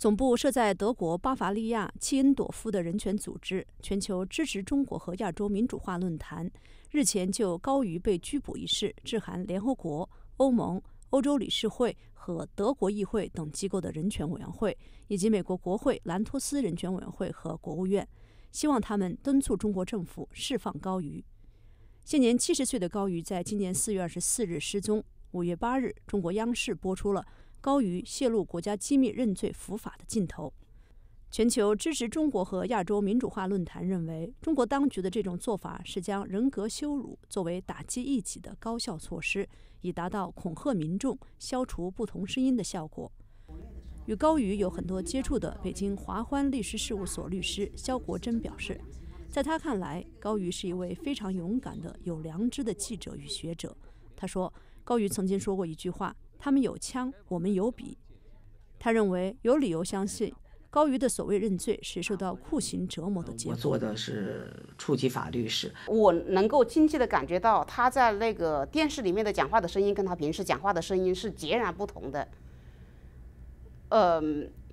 总部设在德国巴伐利亚契恩朵夫的人权组织“全球支持中国和亚洲民主化论坛”日前就高于被拘捕一事致函联合国、欧盟、欧洲理事会和德国议会等机构的人权委员会，以及美国国会兰托斯人权委员会和国务院，希望他们敦促中国政府释放高于。现年七十岁的高于在今年四月二十四日失踪，五月八日，中国央视播出了。高于泄露国家机密认罪伏法的镜头。全球支持中国和亚洲民主化论坛认为，中国当局的这种做法是将人格羞辱作为打击异己的高效措施，以达到恐吓民众、消除不同声音的效果。与高于有很多接触的北京华欢律师事务所律师肖国珍表示，在他看来，高于是一位非常勇敢的有良知的记者与学者。他说，高于曾经说过一句话。他们有枪，我们有笔。他认为有理由相信，高瑜的所谓认罪是受到酷刑折磨的结果。我做的是初级法律师，我能够清晰的感觉到他在那个电视里面的讲话的声音，跟他平时讲话的声音是截然不同的。呃，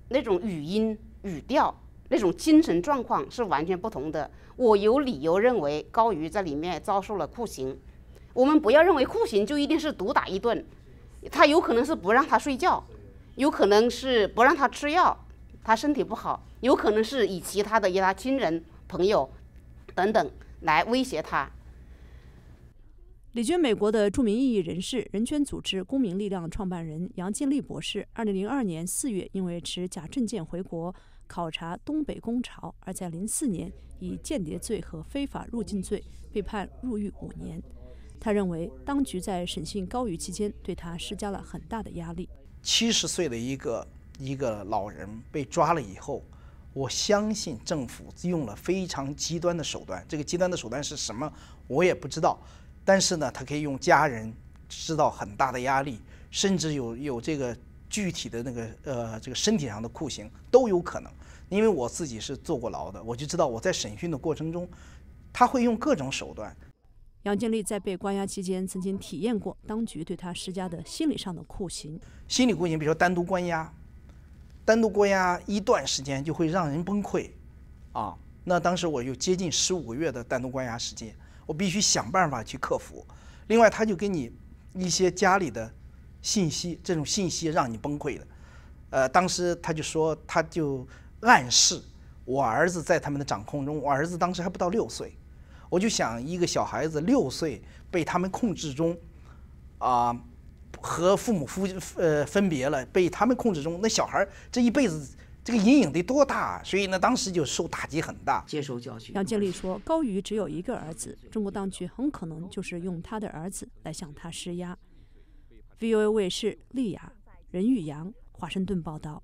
那种语音、语调、那种精神状况是完全不同的。我有理由认为高瑜在里面遭受了酷刑。我们不要认为酷刑就一定是毒打一顿。他有可能是不让他睡觉，有可能是不让他吃药，他身体不好，有可能是以其他的一他亲人、朋友等等来威胁他。李娟，美国的著名异议人士、人权组织公民力量创办人杨建立博士，二零零二年四月因为持假证件回国考察东北工潮，而在零四年以间谍罪和非法入境罪被判入狱五年。他认为，当局在审讯高于期间对他施加了很大的压力。七十岁的一个一个老人被抓了以后，我相信政府用了非常极端的手段。这个极端的手段是什么，我也不知道。但是呢，他可以用家人制造很大的压力，甚至有有这个具体的那个呃这个身体上的酷刑都有可能。因为我自己是坐过牢的，我就知道我在审讯的过程中，他会用各种手段。杨建立在被关押期间，曾经体验过当局对他施加的心理上的酷刑。心理酷刑，比如说单独关押，单独关押一段时间就会让人崩溃。啊，那当时我有接近十五个月的单独关押时间，我必须想办法去克服。另外，他就给你一些家里的信息，这种信息让你崩溃的。呃，当时他就说，他就暗示我儿子在他们的掌控中，我儿子当时还不到六岁。我就想，一个小孩子六岁被他们控制中，啊，和父母夫呃分别了，被他们控制中，那小孩这一辈子这个阴影得多大？所以呢，当时就受打击很大。接受教训。杨建立说：“高于只有一个儿子，中国当局很可能就是用他的儿子来向他施压。”VOA 卫视丽雅任玉阳，华盛顿报道。